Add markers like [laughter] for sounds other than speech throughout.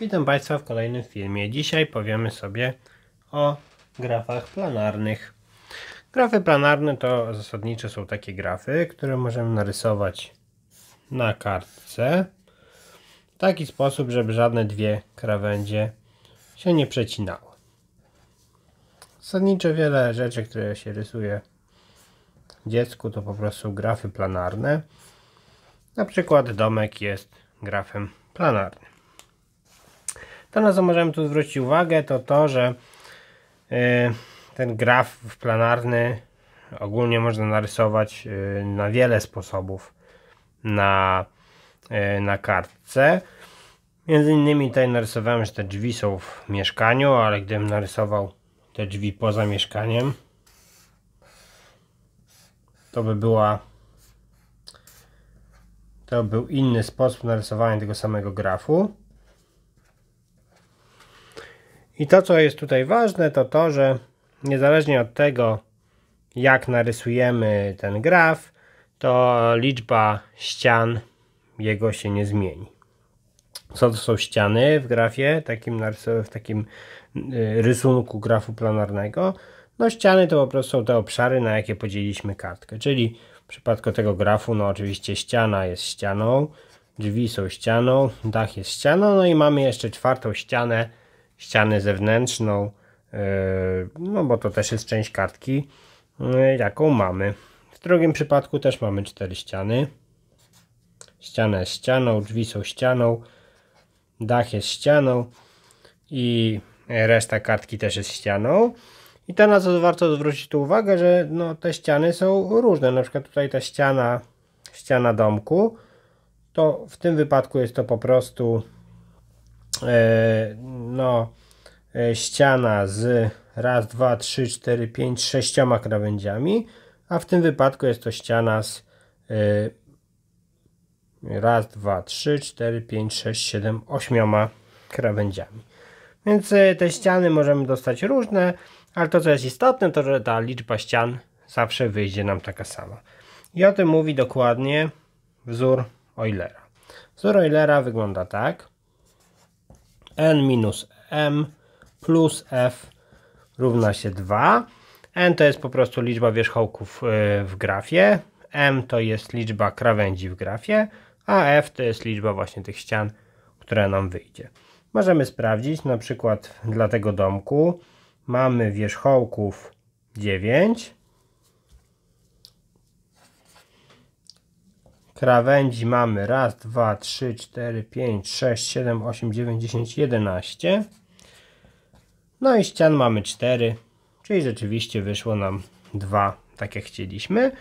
Witam Państwa w kolejnym filmie. Dzisiaj powiemy sobie o grafach planarnych. Grafy planarne to zasadniczo są takie grafy, które możemy narysować na kartce w taki sposób, żeby żadne dwie krawędzie się nie przecinały. Zasadniczo wiele rzeczy, które się rysuje dziecku to po prostu grafy planarne. Na przykład domek jest grafem planarnym. To na co możemy tu zwrócić uwagę to to, że y, ten graf planarny ogólnie można narysować y, na wiele sposobów na, y, na kartce. Między innymi tutaj narysowałem, że te drzwi są w mieszkaniu, ale gdybym narysował te drzwi poza mieszkaniem, to by była to był inny sposób narysowania tego samego grafu. I to, co jest tutaj ważne, to to, że niezależnie od tego, jak narysujemy ten graf, to liczba ścian jego się nie zmieni. Co to są ściany w grafie, takim w takim y, rysunku grafu planarnego? No ściany to po prostu są te obszary, na jakie podzieliliśmy kartkę, czyli w przypadku tego grafu, no oczywiście ściana jest ścianą, drzwi są ścianą, dach jest ścianą, no i mamy jeszcze czwartą ścianę, ścianę zewnętrzną, e, no bo to też jest część kartki, e, jaką mamy. W drugim przypadku też mamy cztery ściany. Ściana jest ścianą, drzwi są ścianą, dach jest ścianą i reszta kartki też jest ścianą. I to na co warto zwrócić tu uwagę, że no, te ściany są różne. Na przykład tutaj ta ściana, ściana domku, to w tym wypadku jest to po prostu E, no, e, ściana z raz, dwa, trzy, cztery, pięć, sześcioma krawędziami, a w tym wypadku jest to ściana z e, raz, dwa, trzy, cztery, pięć, sześć, siedem, ośmioma krawędziami. Więc te ściany możemy dostać różne, ale to co jest istotne, to że ta liczba ścian zawsze wyjdzie nam taka sama. I o tym mówi dokładnie wzór Eulera. Wzór Eulera wygląda tak n minus m plus f równa się 2. n to jest po prostu liczba wierzchołków y, w grafie, m to jest liczba krawędzi w grafie, a f to jest liczba właśnie tych ścian, które nam wyjdzie. Możemy sprawdzić, na przykład dla tego domku mamy wierzchołków 9, Krawędzi mamy raz, dwa, trzy, cztery, pięć, sześć, siedem, osiem, dziewięć, dziesięć, jedenaście. No i ścian mamy cztery, czyli rzeczywiście wyszło nam dwa, tak jak chcieliśmy.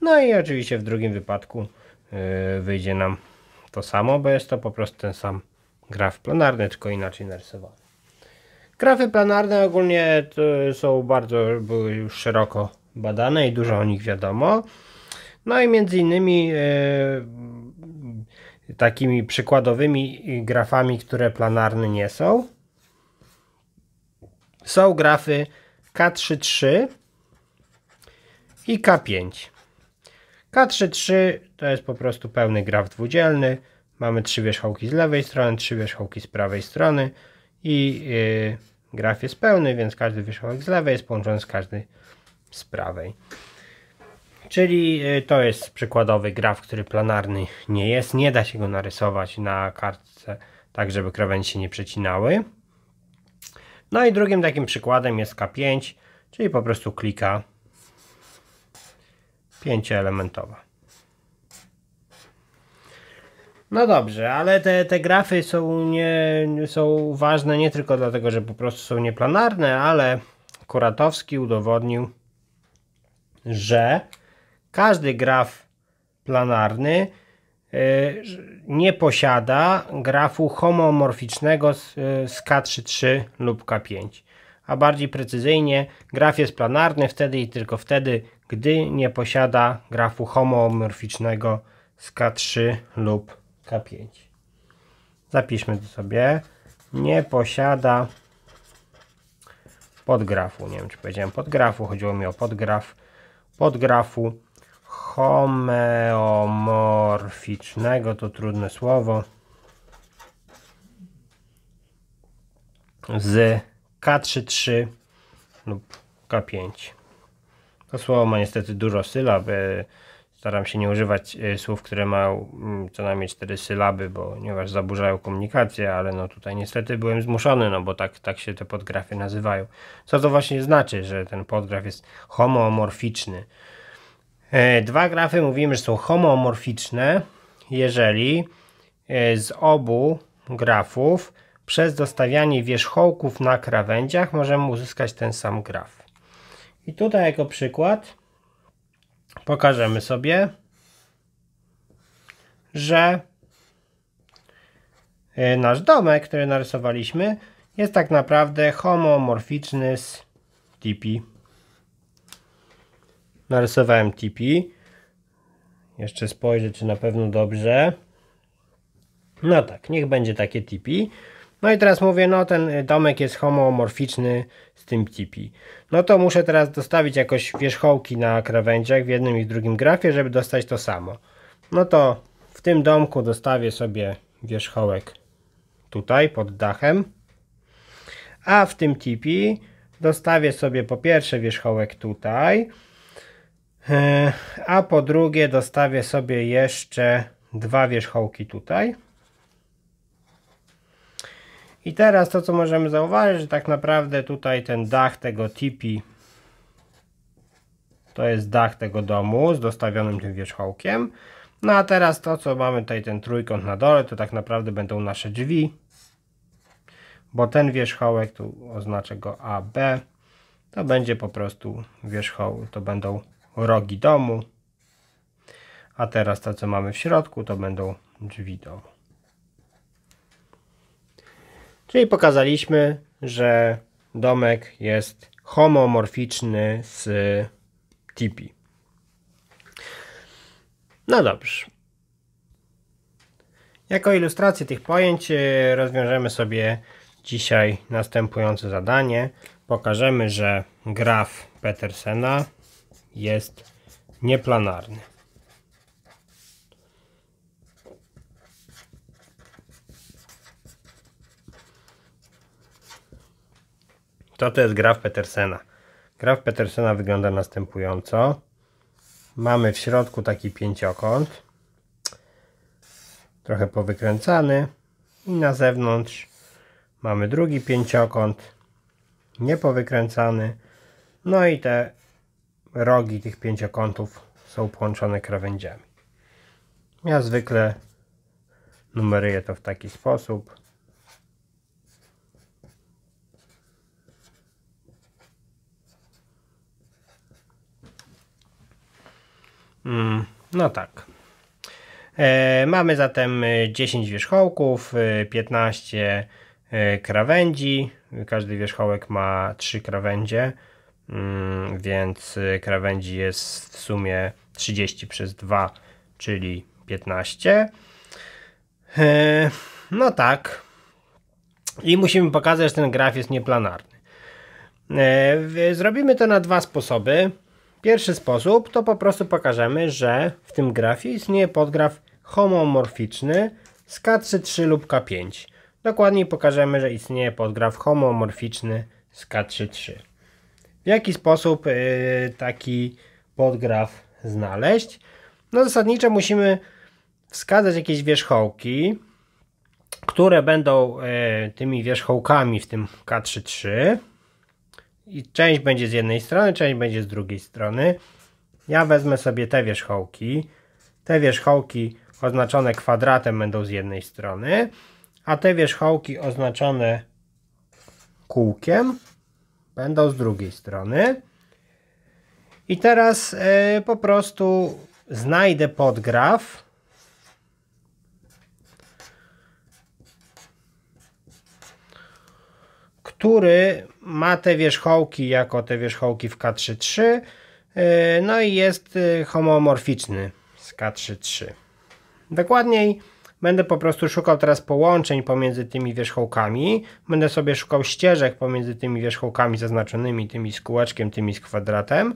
No i oczywiście w drugim wypadku yy, wyjdzie nam to samo, bo jest to po prostu ten sam graf planarny, tylko inaczej narysowany. Grafy planarne ogólnie yy, są bardzo były już szeroko badane i dużo o nich wiadomo. No i między innymi e, takimi przykładowymi grafami, które planarne nie są, są grafy K3-3 i K5. K3-3 to jest po prostu pełny graf dwudzielny. Mamy trzy wierzchołki z lewej strony, trzy wierzchołki z prawej strony i yy, graf jest pełny, więc każdy wierzchołek z lewej jest połączony z każdy z prawej. Czyli e, to jest przykładowy graf, który planarny nie jest. Nie da się go narysować na kartce tak, żeby krawędzi się nie przecinały. No i drugim takim przykładem jest K5, czyli po prostu klika pięci-elementowe. No dobrze, ale te, te grafy są, nie, są ważne nie tylko dlatego, że po prostu są nieplanarne, ale Kuratowski udowodnił, że każdy graf planarny e, nie posiada grafu homomorficznego z e, k 3 lub K5. A bardziej precyzyjnie, graf jest planarny wtedy i tylko wtedy, gdy nie posiada grafu homomorficznego z K3 lub K5. Zapiszmy to sobie. Nie posiada podgrafu. Nie wiem, czy powiedziałem podgrafu, chodziło mi o podgraf. Podgrafu homeomorficznego, to trudne słowo, z K33 lub K5. To słowo ma niestety dużo sylab. Staram się nie używać y, słów, które mają mm, co najmniej 4 sylaby, bo ponieważ zaburzają komunikację, ale no tutaj niestety byłem zmuszony, no bo tak, tak się te podgrafy nazywają. Co to właśnie znaczy, że ten podgraf jest homomorficzny? E, dwa grafy mówimy, że są homomorficzne, jeżeli e, z obu grafów przez dostawianie wierzchołków na krawędziach możemy uzyskać ten sam graf. I tutaj jako przykład pokażemy sobie, że e, nasz domek, który narysowaliśmy, jest tak naprawdę homomorficzny z tipi narysowałem tipi. Jeszcze spojrzę, czy na pewno dobrze. No tak, niech będzie takie tipi. No i teraz mówię, no ten domek jest homomorficzny z tym tipi. No to muszę teraz dostawić jakoś wierzchołki na krawędziach w jednym i w drugim grafie, żeby dostać to samo. No to w tym domku dostawię sobie wierzchołek tutaj pod dachem. A w tym tipi dostawię sobie po pierwsze wierzchołek tutaj, E, a po drugie dostawię sobie jeszcze dwa wierzchołki tutaj. I teraz to, co możemy zauważyć, że tak naprawdę tutaj ten dach tego tipi to jest dach tego domu z dostawionym tym wierzchołkiem. No a teraz to, co mamy tutaj ten trójkąt na dole, to tak naprawdę będą nasze drzwi. Bo ten wierzchołek, tu oznaczę go AB, to będzie po prostu wierzchołek, to będą rogi domu. A teraz to, co mamy w środku, to będą drzwi domu. Czyli pokazaliśmy, że domek jest homomorficzny z tipi. No dobrze. Jako ilustrację tych pojęć e, rozwiążemy sobie dzisiaj następujące zadanie. Pokażemy, że graf Petersena jest nieplanarny. Co to jest graf Petersena? Graf Petersena wygląda następująco. Mamy w środku taki pięciokąt, trochę powykręcany i na zewnątrz mamy drugi pięciokąt, niepowykręcany. No i te rogi tych pięciokątów są połączone krawędziami. Ja zwykle numeruję to w taki sposób. Mm, no tak. E, mamy zatem 10 e, wierzchołków, 15 e, krawędzi. Każdy wierzchołek ma 3 krawędzie. Mm, więc y, krawędzi jest w sumie 30 przez 2, czyli 15. E, no tak. I musimy pokazać, że ten graf jest nieplanarny. E, zrobimy to na dwa sposoby. Pierwszy sposób to po prostu pokażemy, że w tym grafie istnieje podgraf homomorficzny z k 3 3 lub K5. Dokładniej pokażemy, że istnieje podgraf homomorficzny z k 3 w jaki sposób y, taki podgraf znaleźć. No zasadniczo musimy wskazać jakieś wierzchołki, które będą y, tymi wierzchołkami w tym K3-3 i część będzie z jednej strony, część będzie z drugiej strony. Ja wezmę sobie te wierzchołki. Te wierzchołki oznaczone kwadratem będą z jednej strony, a te wierzchołki oznaczone kółkiem będą z drugiej strony. I teraz y, po prostu znajdę podgraf. Który ma te wierzchołki jako te wierzchołki w K3-3. Y, e, no i jest y, homomorficzny z K3-3. Dokładniej Będę po prostu szukał teraz połączeń pomiędzy tymi wierzchołkami. Będę sobie szukał ścieżek pomiędzy tymi wierzchołkami zaznaczonymi, tymi z kółeczkiem, tymi z kwadratem.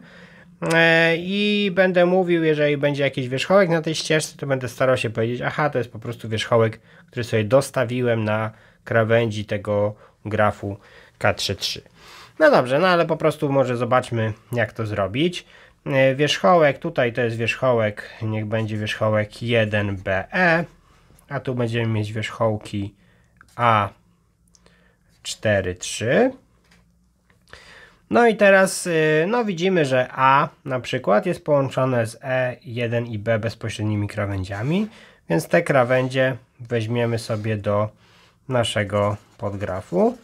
E, I będę mówił, jeżeli będzie jakiś wierzchołek na tej ścieżce, to będę starał się powiedzieć, aha, to jest po prostu wierzchołek, który sobie dostawiłem na krawędzi tego grafu K3.3. No dobrze, no ale po prostu może zobaczmy, jak to zrobić. E, wierzchołek, tutaj to jest wierzchołek, niech będzie wierzchołek 1BE a tu będziemy mieć wierzchołki A4, 3. No i teraz y, no widzimy, że A na przykład jest połączone z E1 i B bezpośrednimi krawędziami, więc te krawędzie weźmiemy sobie do naszego podgrafu.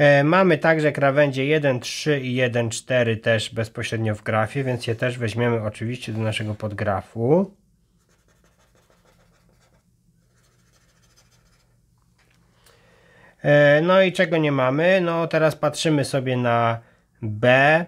E, mamy także krawędzie 1,3 i 1,4 też bezpośrednio w grafie, więc je też weźmiemy oczywiście do naszego podgrafu. E, no i czego nie mamy? No teraz patrzymy sobie na B.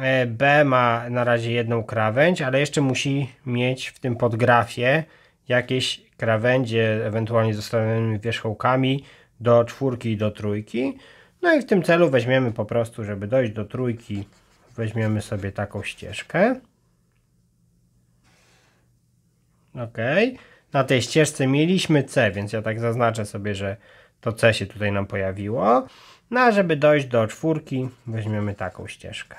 E, B ma na razie jedną krawędź, ale jeszcze musi mieć w tym podgrafie jakieś krawędzie, ewentualnie zostawionymi wierzchołkami do czwórki i do trójki. No i w tym celu weźmiemy po prostu, żeby dojść do trójki, weźmiemy sobie taką ścieżkę. Ok. Na tej ścieżce mieliśmy C, więc ja tak zaznaczę sobie, że to C się tutaj nam pojawiło. No a żeby dojść do czwórki, weźmiemy taką ścieżkę.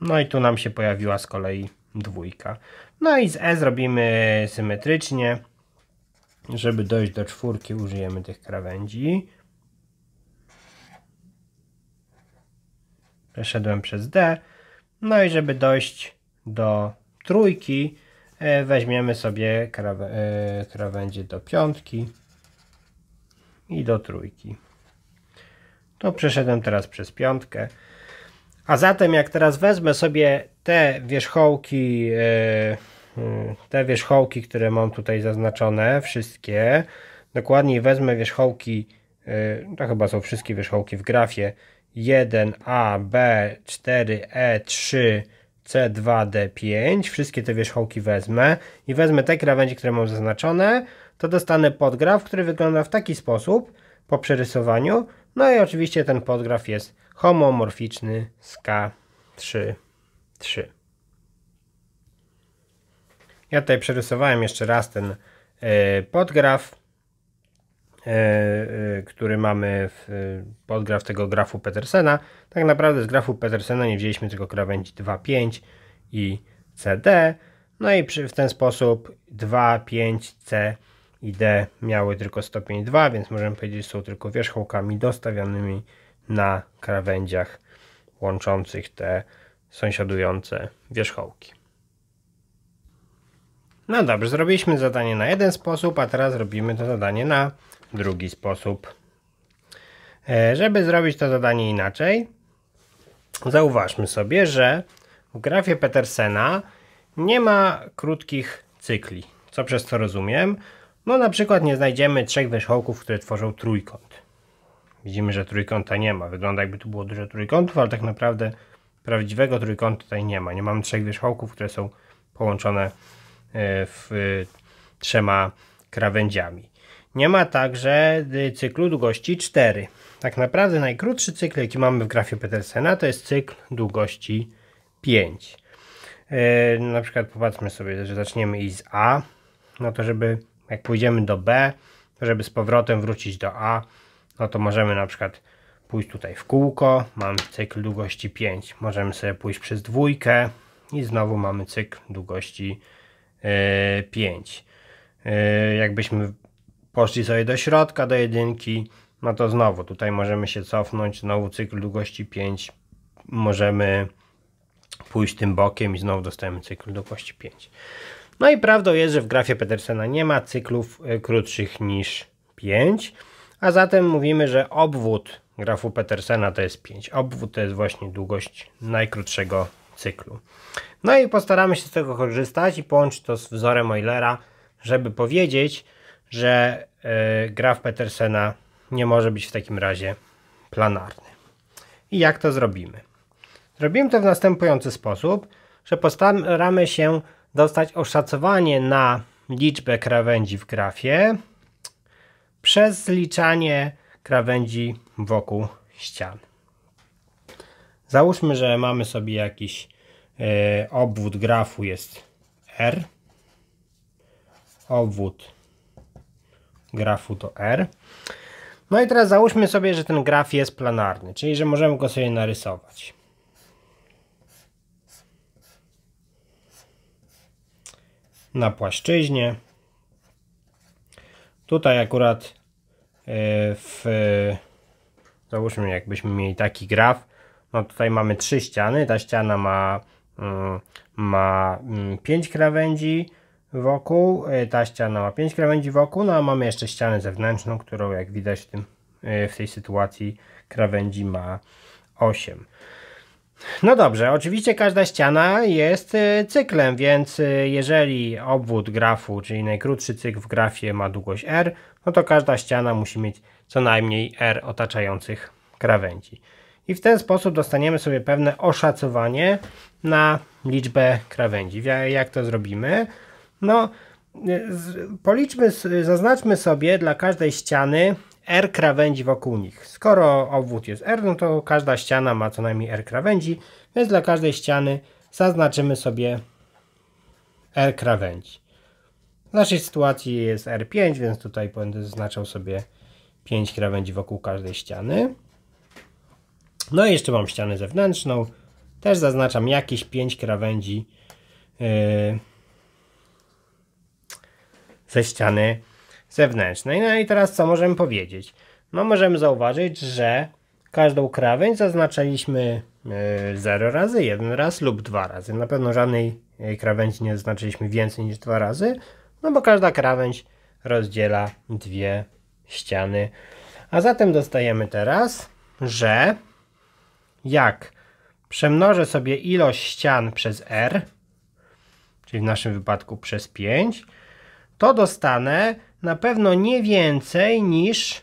No i tu nam się pojawiła z kolei dwójka. No i z E zrobimy symetrycznie. Żeby dojść do czwórki użyjemy tych krawędzi. Przeszedłem przez D. No i żeby dojść do trójki e, weźmiemy sobie e, krawędzie do piątki i do trójki. To przeszedłem teraz przez piątkę. A zatem jak teraz wezmę sobie te wierzchołki e, Mm, te wierzchołki, które mam tutaj zaznaczone, wszystkie, dokładniej wezmę wierzchołki, y, to chyba są wszystkie wierzchołki w grafie, 1A, B, 4E, 3, C2D5, wszystkie te wierzchołki wezmę i wezmę te krawędzi, które mam zaznaczone, to dostanę podgraf, który wygląda w taki sposób po przerysowaniu, no i oczywiście ten podgraf jest homomorficzny z K3. 3. Ja tutaj przerysowałem jeszcze raz ten e, podgraf, e, e, który mamy w podgraf tego grafu Petersena. Tak naprawdę z grafu Petersena nie wzięliśmy tylko krawędzi 2,5 i CD. No i w ten sposób 2, 5, C i D miały tylko stopień 2, więc możemy powiedzieć, że są tylko wierzchołkami dostawianymi na krawędziach łączących te sąsiadujące wierzchołki. No dobrze, zrobiliśmy zadanie na jeden sposób, a teraz robimy to zadanie na drugi sposób. E, żeby zrobić to zadanie inaczej, zauważmy sobie, że w grafie Petersena nie ma krótkich cykli. Co przez to rozumiem? No na przykład nie znajdziemy trzech wierzchołków, które tworzą trójkąt. Widzimy, że trójkąta nie ma. Wygląda jakby tu było dużo trójkątów, ale tak naprawdę prawdziwego trójkątu tutaj nie ma. Nie mamy trzech wierzchołków, które są połączone E, w, e, trzema krawędziami. Nie ma także e, cyklu długości 4. Tak naprawdę najkrótszy cykl, jaki mamy w grafie Petersena, to jest cykl długości 5. na przykład popatrzmy sobie, że zaczniemy i z A, no to żeby jak pójdziemy do B, to żeby z powrotem wrócić do A, no to możemy na przykład pójść tutaj w kółko, mamy cykl długości 5. Możemy sobie pójść przez dwójkę i znowu mamy cykl długości 5. 5. E, e, jakbyśmy poszli sobie do środka, do jedynki, no to znowu tutaj możemy się cofnąć, znowu cykl długości 5, możemy pójść tym bokiem i znowu dostajemy cykl długości 5. No i prawdą jest, że w grafie Petersena nie ma cyklów e, krótszych niż 5, a zatem mówimy, że obwód grafu Petersena to jest 5. Obwód to jest właśnie długość najkrótszego cyklu. No i postaramy się z tego korzystać i połączyć to z wzorem Eulera, żeby powiedzieć, że yy, e, graf Petersena nie może być w takim razie planarny. I jak to zrobimy? Zrobimy to w następujący sposób, że postaramy się dostać oszacowanie na liczbę krawędzi w grafie przez zliczanie krawędzi wokół ścian. Załóżmy, że mamy sobie jakiś yy, obwód grafu jest R. Obwód grafu to R. No i teraz załóżmy sobie, że ten graf jest planarny, czyli że możemy go sobie narysować. Na płaszczyźnie. Tutaj akurat e, w, załóżmy jakbyśmy mieli taki graf, no tutaj mamy trzy ściany, ta ściana ma, mm, ma 5 mm, krawędzi wokół, y, ta ściana ma 5 krawędzi wokół, no a mamy jeszcze ścianę zewnętrzną, którą jak widać w, tym, y, w tej sytuacji krawędzi ma 8. No dobrze, oczywiście każda ściana jest y, cyklem, więc jeżeli obwód grafu, czyli najkrótszy cykl w grafie ma długość r, no to każda ściana musi mieć co najmniej r otaczających krawędzi i w ten sposób dostaniemy sobie pewne oszacowanie na liczbę krawędzi. Jak to zrobimy? No, y, policzmy, zaznaczmy sobie dla każdej ściany r krawędzi wokół nich. Skoro obwód jest r, no to każda ściana ma co najmniej r krawędzi, więc dla każdej ściany zaznaczymy sobie r krawędzi. W naszej sytuacji jest r5, więc tutaj będę zaznaczał sobie 5 krawędzi wokół każdej ściany. No i jeszcze mam ścianę zewnętrzną. Też zaznaczam jakieś 5 krawędzi yy, ze ściany zewnętrznej. No i teraz co możemy powiedzieć? No możemy zauważyć, że każdą krawędź zaznaczyliśmy 0 yy, razy, 1 raz lub 2 razy. Na pewno żadnej yy, krawędzi nie zaznaczyliśmy więcej niż 2 razy, no bo każda krawędź rozdziela dwie ściany. A zatem dostajemy teraz, że jak przemnożę sobie ilość ścian przez R, czyli w naszym wypadku przez 5, to dostanę na pewno nie więcej niż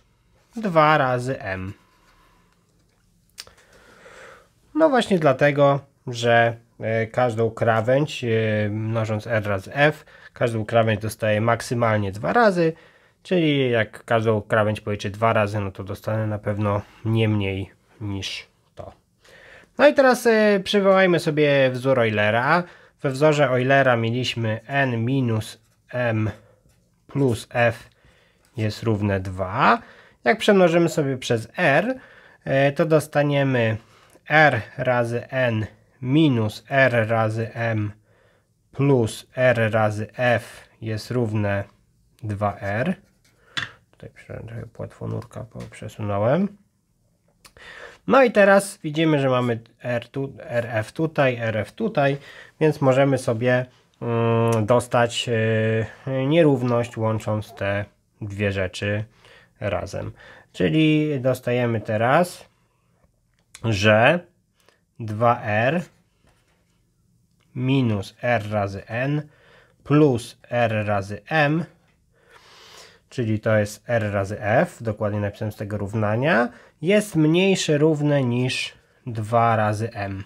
2 razy m. No właśnie dlatego, że e, każdą krawędź e, mnożąc r razy f, każdą krawędź dostaje maksymalnie 2 razy, czyli jak każdą krawędź policzę 2 razy, no to dostanę na pewno nie mniej niż no i teraz e, przywołajmy sobie wzór Eulera. We wzorze Eulera mieliśmy n minus m plus f jest równe 2. Jak przemnożymy sobie przez r, e, to dostaniemy r razy n minus r razy m plus r razy f jest równe 2r. Tutaj trochę płatwonurka przesunąłem. No i teraz widzimy, że mamy R tu, RF tutaj, RF tutaj, więc możemy sobie mm, dostać y, nierówność łącząc te dwie rzeczy razem. Czyli dostajemy teraz, że 2R minus R razy N plus R razy M, czyli to jest R razy F, dokładnie napisałem z tego równania, jest mniejsze równe niż 2 razy m.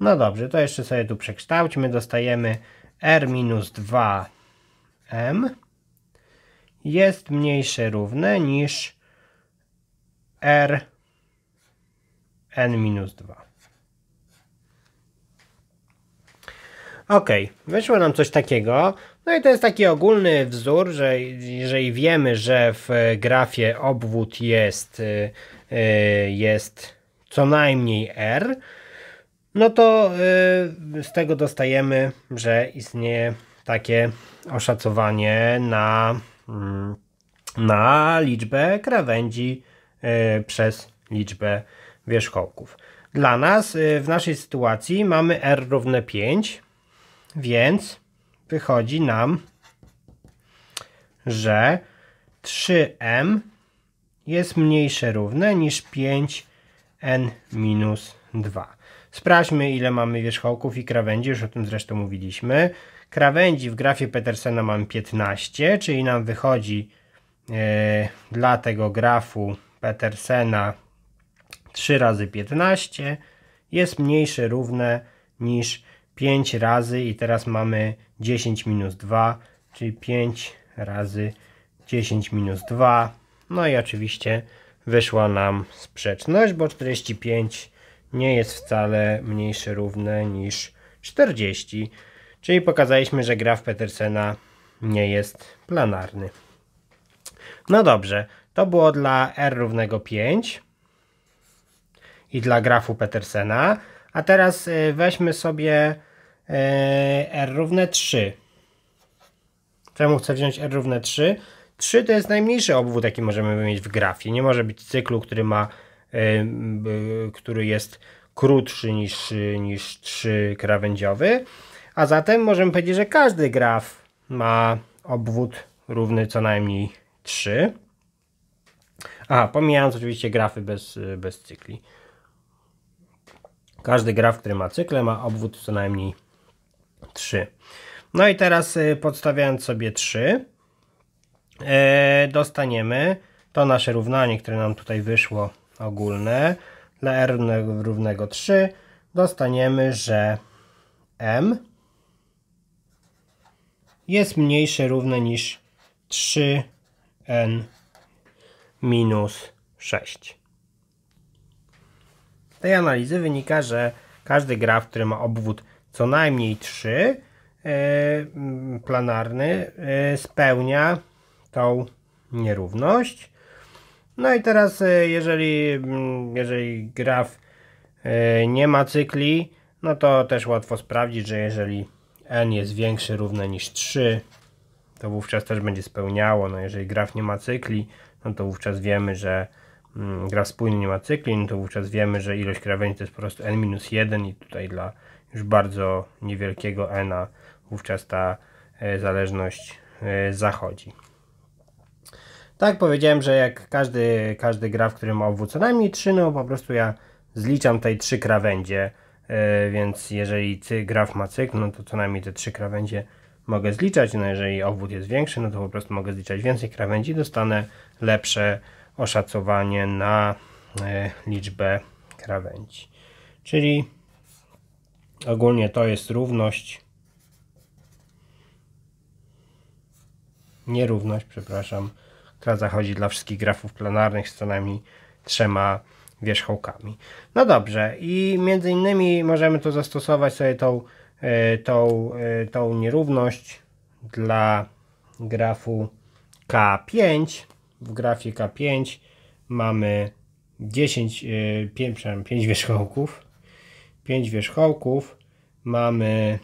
No dobrze, to jeszcze sobie tu przekształćmy. Dostajemy r minus 2m jest mniejsze równe niż r n minus 2. Ok, wyszło nam coś takiego. No i to jest taki ogólny wzór, że jeżeli wiemy, że w grafie obwód jest, y, y, jest co najmniej R, no to y, z tego dostajemy, że istnieje takie oszacowanie na, mm, na liczbę krawędzi przez liczbę wierzchołków. Dla nas w naszej sytuacji mamy R równe 5, więc wychodzi nam, że 3m jest mniejsze równe niż 5n minus 2. Sprawdźmy ile mamy wierzchołków i krawędzi, już o tym zresztą mówiliśmy. Krawędzi w grafie Petersena mam 15, czyli nam wychodzi yy, dla tego grafu Petersena 3 razy 15 jest mniejsze równe niż 5 razy i teraz mamy 10 minus 2, czyli 5 razy 10 minus 2. No i oczywiście wyszła nam sprzeczność, bo 45 nie jest wcale mniejsze równe niż 40. Czyli pokazaliśmy, że graf Petersena nie jest planarny. No dobrze, to było dla r równego 5 i dla grafu Petersena. A teraz e, weźmy sobie e, r równe 3. Czemu chcę wziąć r równe 3? 3 to jest najmniejszy obwód, jaki możemy mieć w grafie. Nie może być cyklu, który ma, e, który jest krótszy niż, niż 3 krawędziowy. A zatem możemy powiedzieć, że każdy graf ma obwód równy co najmniej 3. A pomijając oczywiście grafy bez, bez cykli. Każdy graf, który ma cykle, ma obwód co najmniej 3. No i teraz y, podstawiając sobie 3, y, dostaniemy to nasze równanie, które nam tutaj wyszło ogólne dla r równego, równego 3, dostaniemy, że m jest mniejsze równe niż 3n minus 6 tej analizy wynika, że każdy graf, który ma obwód co najmniej 3 e, planarny e, spełnia tą nierówność. No i teraz e, jeżeli, jeżeli graf nie ma cykli, no to też łatwo sprawdzić, że jeżeli n jest większy równe niż 3, to wówczas też będzie spełniało. No jeżeli graf nie ma cykli, no to wówczas wiemy, że Mm, gra spójny nie ma cykli, no to wówczas wiemy, że ilość krawędzi to jest po prostu n-1 i tutaj dla już bardzo niewielkiego n wówczas ta e, zależność e, zachodzi. Tak powiedziałem, że jak każdy, każdy gra, w którym ma obwód co najmniej 3, no po prostu ja zliczam tutaj 3 krawędzie, e, więc jeżeli graf ma cykl, no to co najmniej te 3 krawędzie mogę zliczać, no jeżeli obwód jest większy, no to po prostu mogę zliczać więcej krawędzi, dostanę lepsze oszacowanie na e, liczbę krawędzi. Czyli ogólnie to jest równość, nierówność, przepraszam, która zachodzi dla wszystkich grafów planarnych z co najmniej trzema wierzchołkami. No dobrze i między innymi możemy tu zastosować sobie tą, e, tą, e, tą nierówność dla grafu K5 w grafie K5 mamy 10, 5, 5 wierzchołków. 5 wierzchołków mamy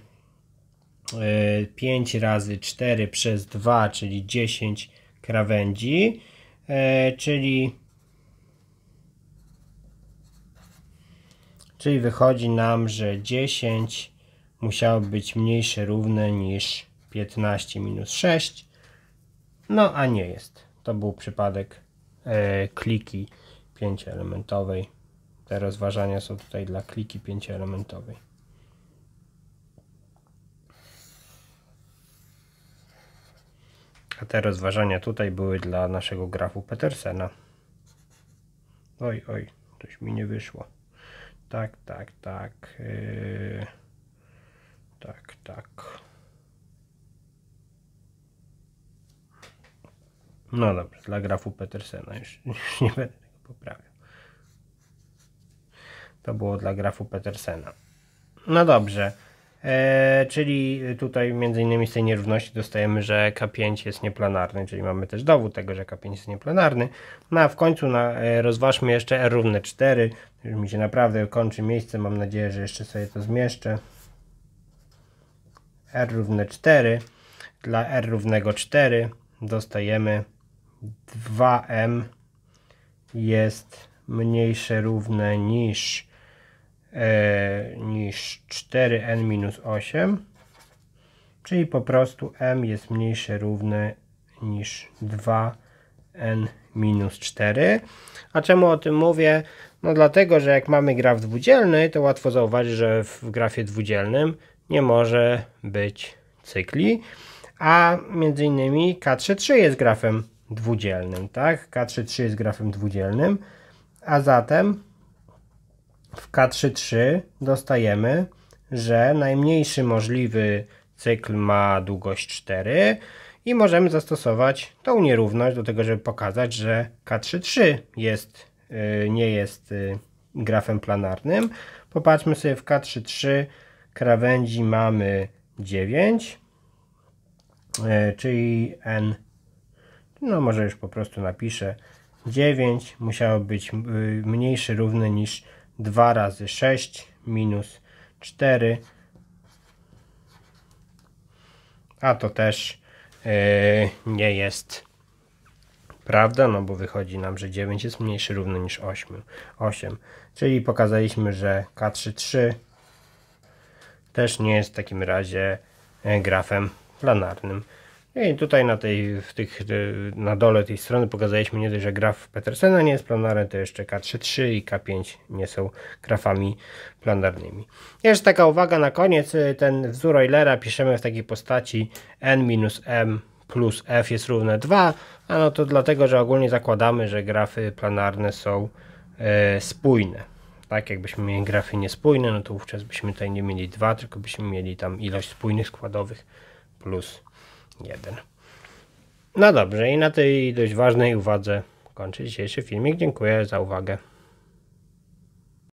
5 y, razy 4 przez 2, czyli 10 krawędzi, y, czyli czyli wychodzi nam, że 10 musiało być mniejsze równe niż 15 minus 6, no a nie jest. To był przypadek e, kliki elementowej Te rozważania są tutaj dla kliki pięci-elementowej. A te rozważania tutaj były dla naszego grafu Petersena. Oj, oj, coś mi nie wyszło. Tak, tak, tak. Yy, tak, tak. No dobrze, dla grafu Petersena już, [laughs] już nie będę tego poprawiał. To było dla grafu Petersena. No dobrze. E, czyli tutaj między innymi z tej nierówności dostajemy, że K5 jest nieplanarny, czyli mamy też dowód tego, że K5 jest nieplanarny. No a w końcu na, e, rozważmy jeszcze R równe 4. Już mi się naprawdę kończy miejsce, mam nadzieję, że jeszcze sobie to zmieszczę. R równe 4. Dla R równego 4 dostajemy 2m jest mniejsze równe niż, e, niż 4n minus 8, czyli po prostu m jest mniejsze równe niż 2n minus 4. A czemu o tym mówię? No dlatego, że jak mamy graf dwudzielny, to łatwo zauważyć, że w grafie dwudzielnym nie może być cykli, a między innymi K3,3 jest grafem dwudzielnym, tak? K3,3 jest grafem dwudzielnym, a zatem w K3,3 dostajemy, że najmniejszy możliwy cykl ma długość 4 i możemy zastosować tą nierówność do tego, żeby pokazać, że K3,3 jest, y, nie jest y, grafem planarnym. Popatrzmy sobie w K3,3 krawędzi mamy 9, y, czyli n no może już po prostu napiszę 9 musiało być y, mniejsze równe niż 2 razy 6 minus 4 a to też yy, nie jest prawda, no bo wychodzi nam, że 9 jest mniejsze równe niż 8, 8. czyli pokazaliśmy, że K3,3 też nie jest w takim razie y, grafem planarnym. I tutaj na tej, w tych, e, na dole tej strony pokazaliśmy nie dość, że graf Petersena nie jest planarny, to jeszcze K3-3 i K5 nie są grafami planarnymi. Jeszcze taka uwaga na koniec, e, ten wzór Eulera piszemy w takiej postaci n minus m plus f jest równe 2, a no to dlatego, że ogólnie zakładamy, że grafy planarne są e, spójne. Tak, jakbyśmy mieli grafy niespójne, no to wówczas byśmy tutaj nie mieli 2, tylko byśmy mieli tam ilość spójnych składowych plus 1. No dobrze i na tej dość ważnej uwadze kończy dzisiejszy filmik. Dziękuję za uwagę.